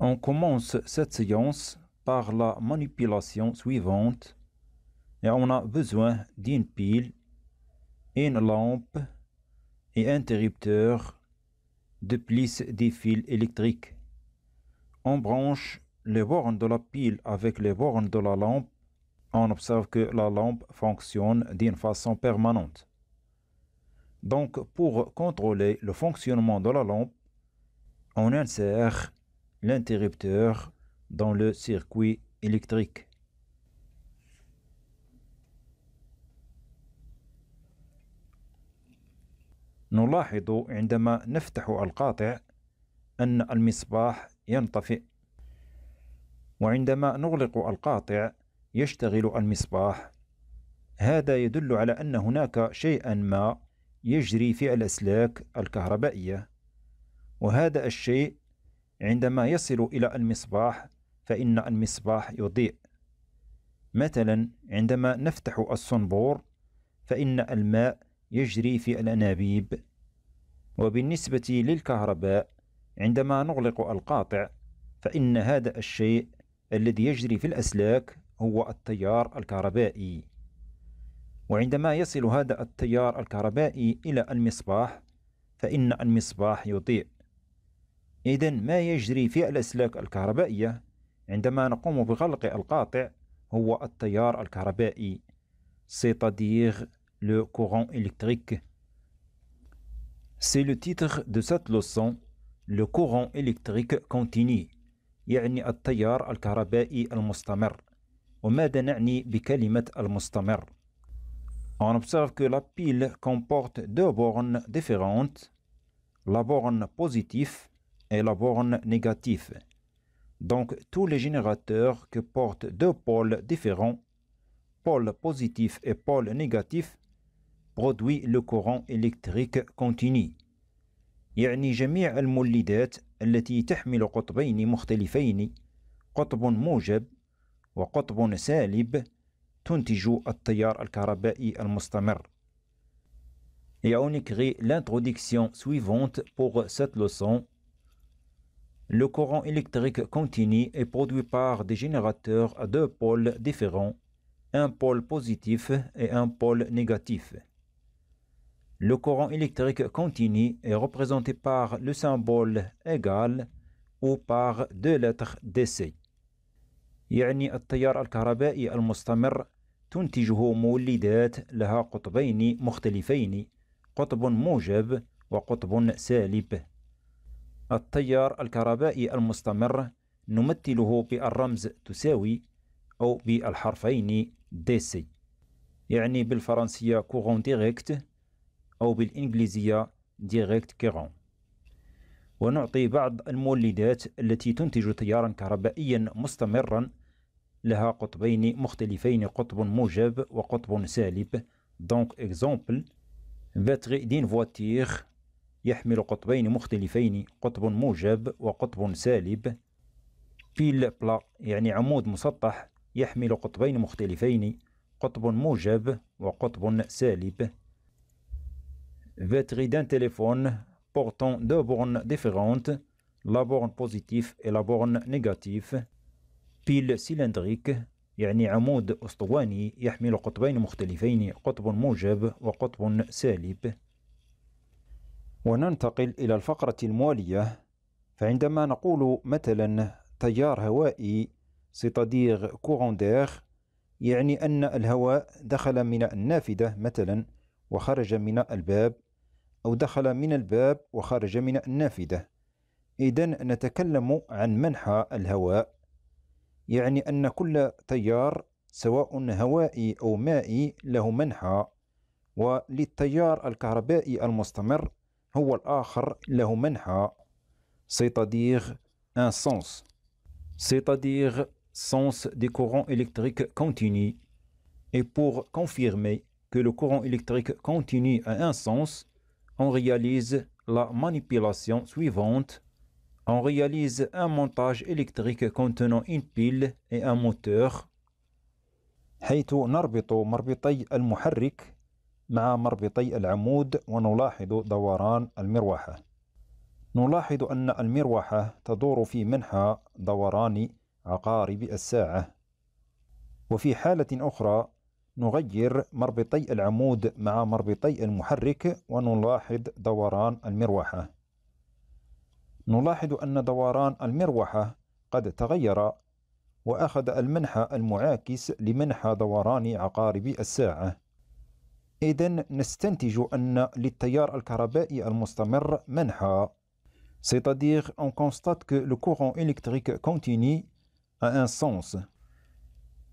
On commence cette séance par la manipulation suivante et on a besoin d'une pile, une lampe et un interrupteur de plus des fils électriques. On branche les bornes de la pile avec les bornes de la lampe. On observe que la lampe fonctionne d'une façon permanente. Donc, pour contrôler le fonctionnement de la lampe, on insère l'interrupteur dans le circuit électrique. نلاحظ عندما نفتح القاطع أن المصباح ينطفئ وعندما نغلق القاطع يشتغل المصباح هذا يدل على أن هناك شيئا ما يجري في الأسلاك الكهربائية وهذا الشيء عندما يصل إلى المصباح فإن المصباح يضيء مثلا عندما نفتح الصنبور فإن الماء يجري في الأنابيب وبالنسبة للكهرباء عندما نغلق القاطع فإن هذا الشيء الذي يجري في الأسلاك هو التيار الكهربائي وعندما يصل هذا التيار الكهربائي إلى المصباح فإن المصباح يضيء إذا ما يجري في الأسلاك الكهربائية عندما نقوم بغلق القاطع هو التيار الكهربائي c'est-à-dire le courant électrique. C'est le titre de cette leçon, le courant électrique continu, يعني التيار الكهربائي المستمر. وماذا نعني بكلمة المستمر؟ On observe que la pile comporte deux bornes différentes, la borne positive la borne négative. Donc tous les générateurs que portent deux pôles différents, pôle positif et pôle négatif, produit le courant électrique continu. جميع المولدات التي تحمل قطبين مختلفين قطب موجب وقطب سالب تنتج الكهربائي المستمر. Et on écrit l'introduction suivante pour cette leçon le courant électrique continu est produit par des générateurs à deux pôles différents, un pôle positif et un pôle négatif. Le courant électrique continu est représenté par le symbole égal ou par deux lettres DC. يعني التيار الكهربائي التيار الكهربائي المستمر نمثله بالرمز تساوي أو بالحرفين دي سي يعني بالفرنسية كورون ديريكت أو بالإنجليزية ديريكت كيرون ونعطي بعض المولدات التي تنتج تيارا كهربائيا مستمرا لها قطبين مختلفين قطب موجب وقطب سالب دونك اكزومبل باتري دين فواتير يحمل قطبين مختلفين قطب موجب وقطب سالب بيل بلا يعني عمود مسطح يحمل قطبين مختلفين قطب موجب وقطب سالب فاتري دان تليفون بورتون دو بورن ديفيرونت لا بورن بوزيتيف و لا بورن نيجاتيف بيل سيلندريك يعني عمود أسطواني يحمل قطبين مختلفين قطب موجب وقطب سالب. وننتقل إلى الفقرة الموالية فعندما نقول مثلا تيار هوائي ستدير كوغوندير يعني أن الهواء دخل من النافذة مثلا وخرج من الباب أو دخل من الباب وخرج من النافذة إذن نتكلم عن منحى الهواء يعني أن كل تيار سواء هوائي أو مائي له منحى وللتيار الكهربائي المستمر c'est-à-dire un sens c'est-à-dire sens des courants électriques continus et pour confirmer que le courant électrique continu a un sens on réalise la manipulation suivante on réalise un montage électrique contenant une pile et un moteur مع مربطي العمود ونلاحظ دوران المروحة نلاحظ أن المروحة تدور في منحى دوران عقارب الساعة وفي حالة أخرى نغير مربطي العمود مع مربطي المحرك ونلاحظ دوران المروحة نلاحظ أن دوران المروحة قد تغير وأخذ المنحى المعاكس لمنحى دوران عقارب الساعة C'est-à-dire, on constate que le courant électrique continue à un sens.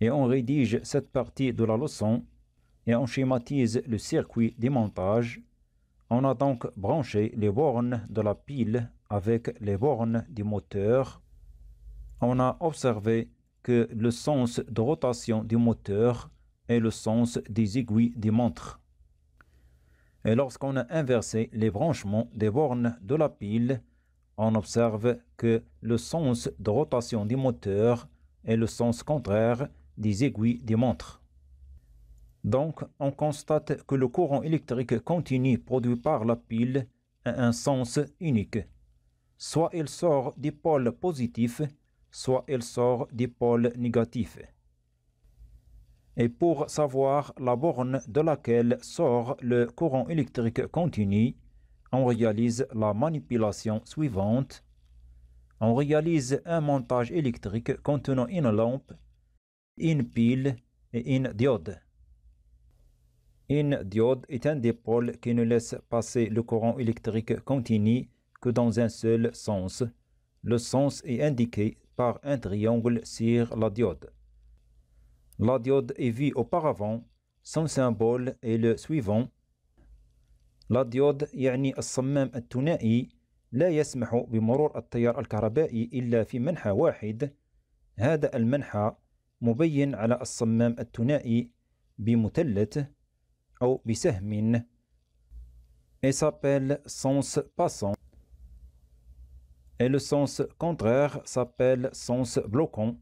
Et on rédige cette partie de la leçon et on schématise le circuit des montages. On a donc branché les bornes de la pile avec les bornes du moteur. On a observé que le sens de rotation du moteur et le sens des aiguilles des montres. Et lorsqu'on a inversé les branchements des bornes de la pile, on observe que le sens de rotation du moteur est le sens contraire des aiguilles des montres. Donc, on constate que le courant électrique continu produit par la pile a un sens unique. Soit il sort des pôles positifs, soit il sort des pôles négatifs et pour savoir la borne de laquelle sort le courant électrique continu, on réalise la manipulation suivante. On réalise un montage électrique contenant une lampe, une pile et une diode. Une diode est un dipôle qui ne laisse passer le courant électrique continu que dans un seul sens. Le sens est indiqué par un triangle sur la diode. La diode est vue auparavant, son symbole est le suivant. La diode يعني الصمام الثنائي لا يسمح بمرور التيار الكهربائي إلا في منحى واحد هذا المنحى مبين على الصمام الثنائي بمثلث أو بسهم et s'appelle sens passant et le sens contraire s'appelle sens bloquant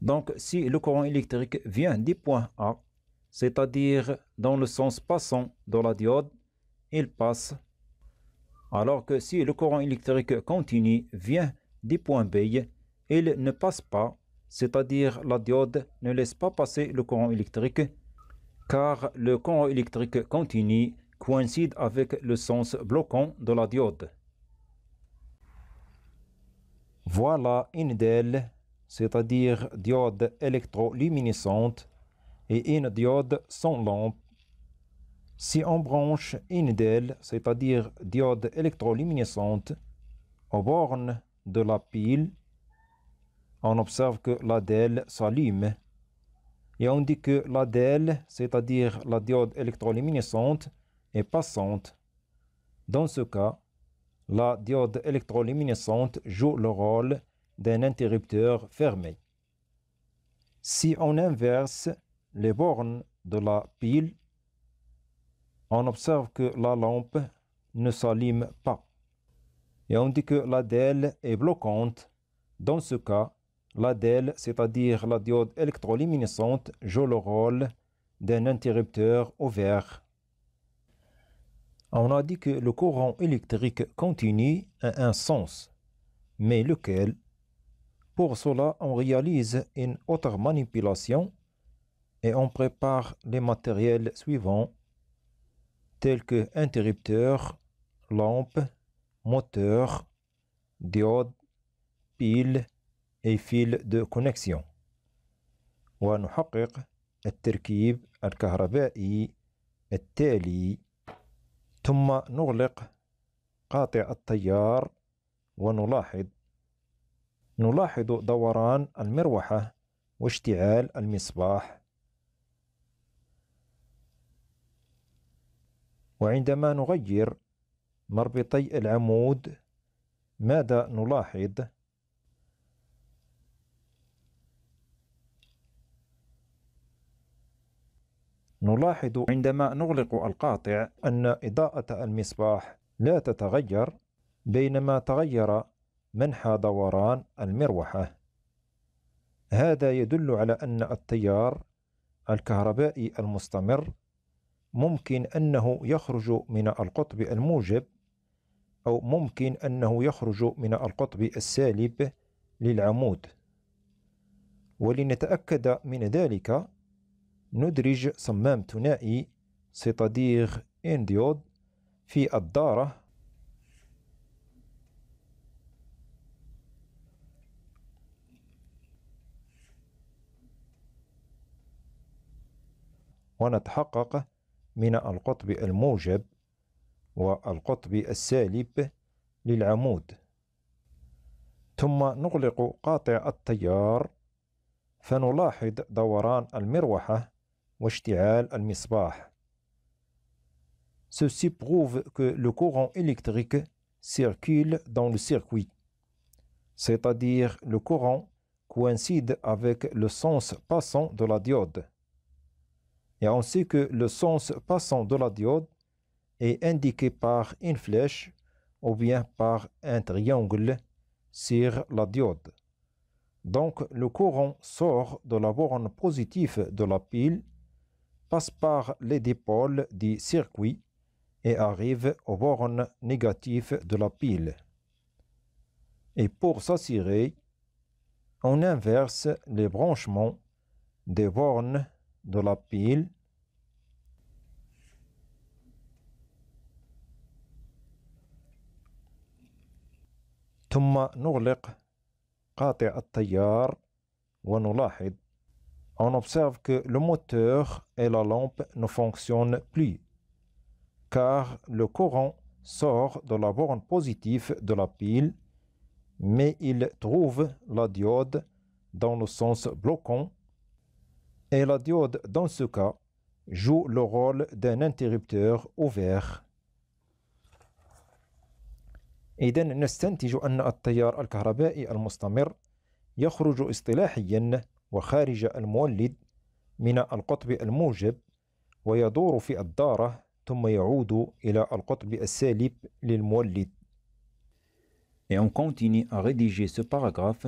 donc, si le courant électrique vient du point A, c'est-à-dire dans le sens passant de la diode, il passe. Alors que si le courant électrique continu vient du point B, il ne passe pas, c'est-à-dire la diode ne laisse pas passer le courant électrique, car le courant électrique continu coïncide avec le sens bloquant de la diode. Voilà une d'elles c'est-à-dire diode électroluminescente, et une diode sans lampe. Si on branche une d'elles, c'est-à-dire diode électroluminescente, aux bornes de la pile, on observe que la d'elles s'allume. Et on dit que la d'elles, c'est-à-dire la diode électroluminescente, est passante. Dans ce cas, la diode électroluminescente joue le rôle d'un interrupteur fermé. Si on inverse les bornes de la pile, on observe que la lampe ne s'allume pas. Et on dit que la DEL est bloquante. Dans ce cas, la DEL, c'est-à-dire la diode électroluminescente, joue le rôle d'un interrupteur ouvert. On a dit que le courant électrique continue à un sens, mais lequel pour cela, on réalise une autre manipulation et on prépare les matériels suivants tels que interrupteur, lampe, moteur, diode, pile et fils de connexion. ونحقق التركيب الكهربائي التالي ثم نغلق قاطع التيار ونلاحظ نلاحظ دوران المروحة واشتعال المصباح وعندما نغير مربطي العمود ماذا نلاحظ؟ نلاحظ عندما نغلق القاطع أن إضاءة المصباح لا تتغير بينما تغير منحى دوران المروحة هذا يدل على أن التيار الكهربائي المستمر ممكن أنه يخرج من القطب الموجب أو ممكن أنه يخرج من القطب السالب للعمود ولنتأكد من ذلك ندرج صمام ثنائي سيتادير انديود في الدارة ونتحقق من القطب الموجب والقطب السالب للعمود ثم نغلق قاطع التيار فنلاحظ دوران المروحة واشتعال المصباح Ceci prouve que le courant électrique circule dans le circuit, c'est-à-dire le courant coïncide avec le sens passant de la diode. Et on sait que le sens passant de la diode est indiqué par une flèche ou bien par un triangle sur la diode. Donc le courant sort de la borne positive de la pile, passe par les dipôles du circuit et arrive aux bornes négatives de la pile. Et pour s'assurer, on inverse les branchements des bornes de la pile on observe que le moteur et la lampe ne fonctionnent plus car le courant sort de la borne positive de la pile mais il trouve la diode dans le sens bloquant et la diode dans ce cas joue le rôle d'un interrupteur ouvert. إذا نستنتج أن التيار الكهربائي المستمر يخرج اصطلاحيا وخارج المولد من القطب الموجب ويدور في الدارة ثم يعود إلى القطب السالب للمولد. Et on continue à rédiger ce paragraphe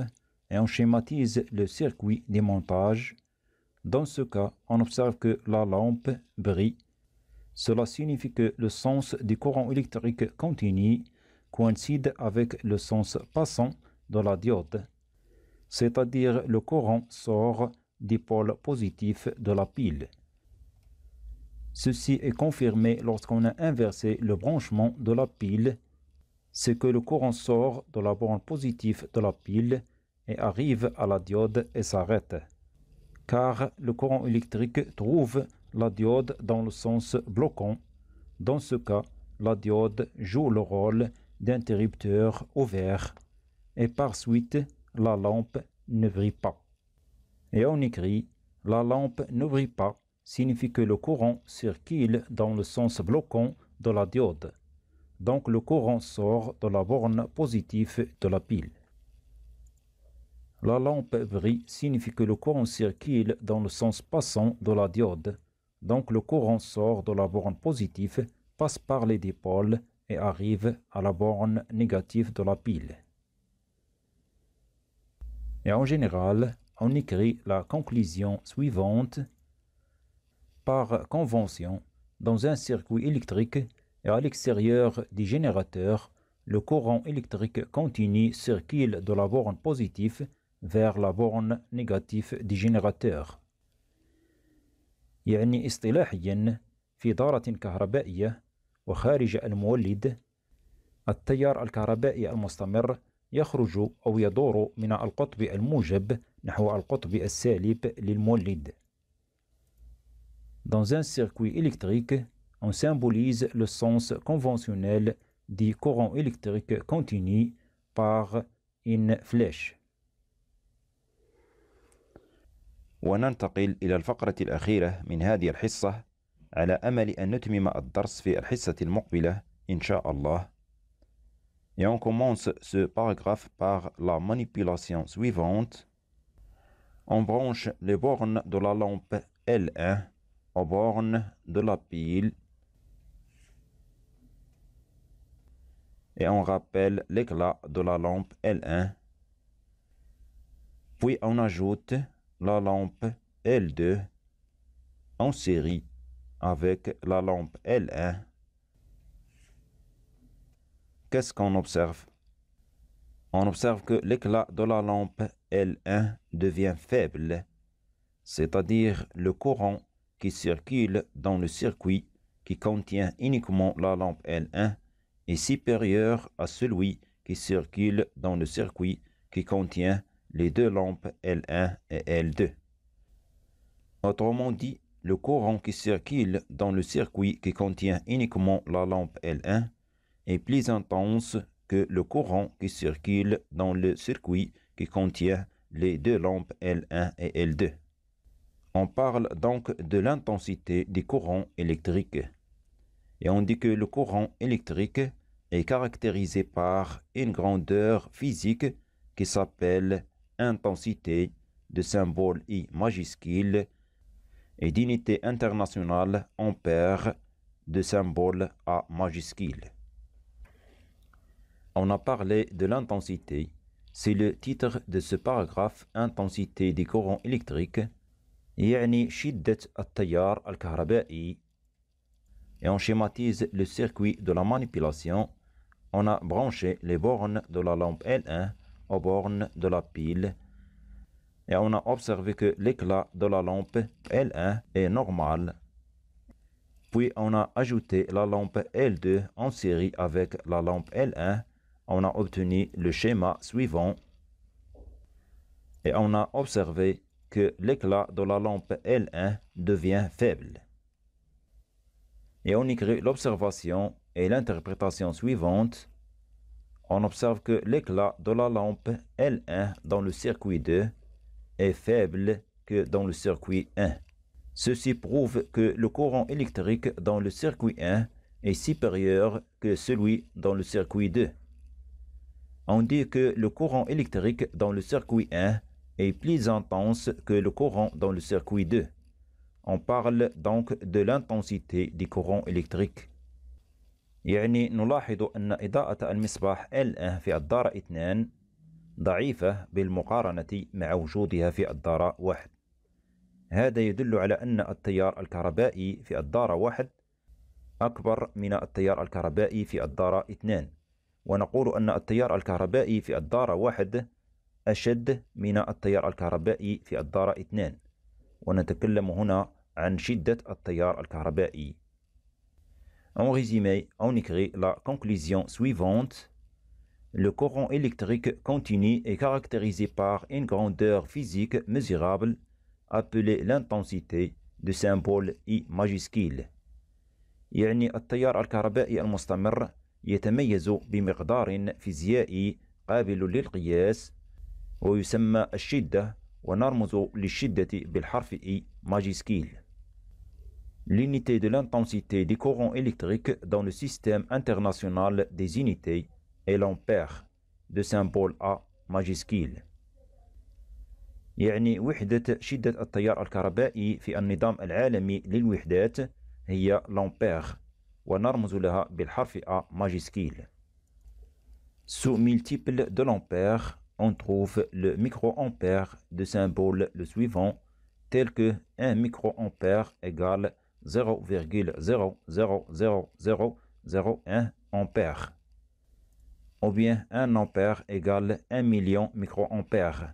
et on schématise le circuit de montage Dans ce cas, on observe que la lampe brille. Cela signifie que le sens du courant électrique continu coïncide avec le sens passant de la diode, c'est-à-dire le courant sort du pôle positif de la pile. Ceci est confirmé lorsqu'on a inversé le branchement de la pile, c'est que le courant sort de la borne positive de la pile et arrive à la diode et s'arrête car le courant électrique trouve la diode dans le sens bloquant. Dans ce cas, la diode joue le rôle d'interrupteur ouvert et par suite, la lampe ne brille pas. Et on écrit La lampe ne brille pas signifie que le courant circule dans le sens bloquant de la diode. Donc le courant sort de la borne positive de la pile. La lampe brille signifie que le courant circule dans le sens passant de la diode. Donc le courant sort de la borne positive, passe par les dipôles et arrive à la borne négative de la pile. Et en général, on écrit la conclusion suivante par convention dans un circuit électrique et à l'extérieur du générateur, le courant électrique continu circule de la borne positive vers la borne négatif du générateur يعني اصطلاحيا في دارة كهربائية وخارج المولد التيار الكهربائي المستمر يخرج أو يدور من القطب الموجب نحو القطب السالب للمولد. Dans un circuit électrique, on symbolise le sens conventionnel du courant électrique continu par une flèche. Et on commence ce paragraphe par la manipulation suivante. On branche les bornes de la lampe L1 aux bornes de la pile et on rappelle l'éclat de la lampe L1. Puis on ajoute la lampe L2 en série avec la lampe L1, qu'est-ce qu'on observe On observe que l'éclat de la lampe L1 devient faible, c'est-à-dire le courant qui circule dans le circuit qui contient uniquement la lampe L1 est supérieur à celui qui circule dans le circuit qui contient les deux lampes L1 et L2. Autrement dit, le courant qui circule dans le circuit qui contient uniquement la lampe L1 est plus intense que le courant qui circule dans le circuit qui contient les deux lampes L1 et L2. On parle donc de l'intensité des courants électriques. Et on dit que le courant électrique est caractérisé par une grandeur physique qui s'appelle intensité de symbole « I majuscule et d'unité internationale ampère de symbole « A majuscule. On a parlé de l'intensité. C'est le titre de ce paragraphe Intensité des courants électriques. et on schématise le circuit de la manipulation. On a branché les bornes de la lampe L1 aux bornes de la pile et on a observé que l'éclat de la lampe L1 est normal. Puis on a ajouté la lampe L2 en série avec la lampe L1. On a obtenu le schéma suivant. Et on a observé que l'éclat de la lampe L1 devient faible. Et on écrit l'observation et l'interprétation suivante on observe que l'éclat de la lampe L1 dans le circuit 2 est faible que dans le circuit 1. Ceci prouve que le courant électrique dans le circuit 1 est supérieur que celui dans le circuit 2. On dit que le courant électrique dans le circuit 1 est plus intense que le courant dans le circuit 2. On parle donc de l'intensité du courant électrique. يعني نلاحظ أن إضاءة المصباح L في الدارة 2 ضعيفة بالمقارنة مع وجودها في الدارة 1 هذا يدل على أن التيار الكهربائي في الدارة 1 أكبر من التيار الكهربائي في الدارة 2 ونقول أن التيار الكهربائي في الدارة 1 أشد من التيار الكهربائي في الدارة 2 ونتكلم هنا عن شدة التيار الكهربائي En résumé, on écrit la conclusion suivante. Le courant électrique continu est caractérisé par une grandeur physique mesurable appelée l'intensité du symbole I majuscule. يعني التيار الكهربائي المستمر يتميز بمقدار فيزيائي قابل للقياس ويسمى الشدة ونرمز للشدة بالحرف I majuscule l'unité de l'intensité des courants électriques dans le système international des unités est l'ampère de symbole A majuscule. يعني وحدة شدة التيار الكهربائي في النظام العالمي للوحدات هي لامبير ونرمز لها بالحرف A majuscule. Sous multiple de l'ampère, on trouve le microampère de symbole le suivant tel que 1 microampère égale 0,00001 ampère. Ou bien 1 ampère égale 1 million microampères.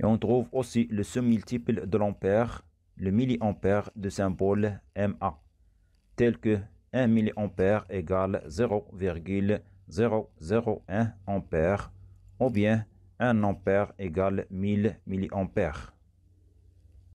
Et on trouve aussi le semi multiple de l'ampère, le milliampère du symbole MA, tel que 1 milliampère égale 0,001 ampère, ou bien 1 ampère égale 1000 milliampères.